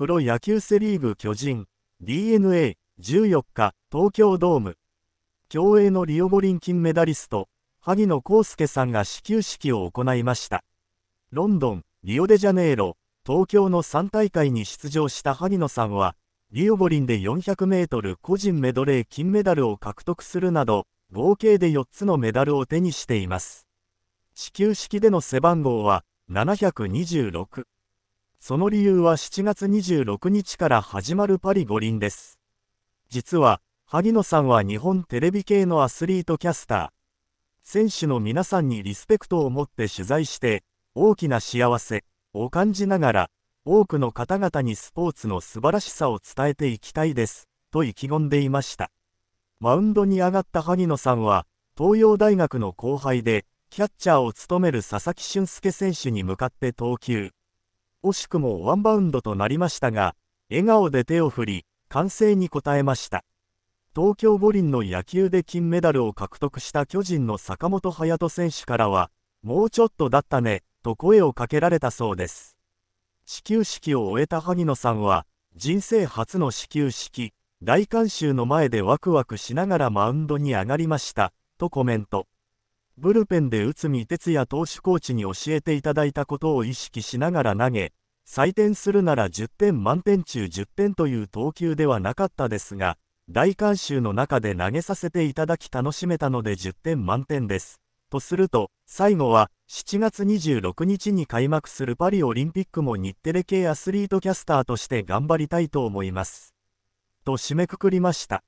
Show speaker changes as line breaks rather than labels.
プロ野球セ・リーグ巨人 d n a 14日東京ドーム競泳のリオ五輪金メダリスト萩野公介さんが始球式を行いましたロンドンリオデジャネイロ東京の3大会に出場した萩野さんはリオ五輪で 400m 個人メドレー金メダルを獲得するなど合計で4つのメダルを手にしています始球式での背番号は726その理由は7月26日から始まるパリ五輪です。実は、萩野さんは日本テレビ系のアスリートキャスター。選手の皆さんにリスペクトを持って取材して、大きな幸せを感じながら、多くの方々にスポーツの素晴らしさを伝えていきたいです、と意気込んでいました。マウンドに上がった萩野さんは、東洋大学の後輩で、キャッチャーを務める佐々木俊介選手に向かって投球。惜しくもワンバウンドとなりましたが、笑顔で手を振り、歓声に応えました。東京五輪の野球で金メダルを獲得した巨人の坂本勇人選手からは、もうちょっとだったね、と声をかけられたそうです。始球式を終えた萩野さんは、人生初の始球式、大観衆の前でワクワクしながらマウンドに上がりました、とコメント。ブルペンで内海哲也投手コーチに教えていただいたことを意識しながら投げ、採点するなら10点満点中10点という投球ではなかったですが、大観衆の中で投げさせていただき楽しめたので10点満点です。とすると、最後は7月26日に開幕するパリオリンピックも日テレ系アスリートキャスターとして頑張りたいと思います。と締めくくりました。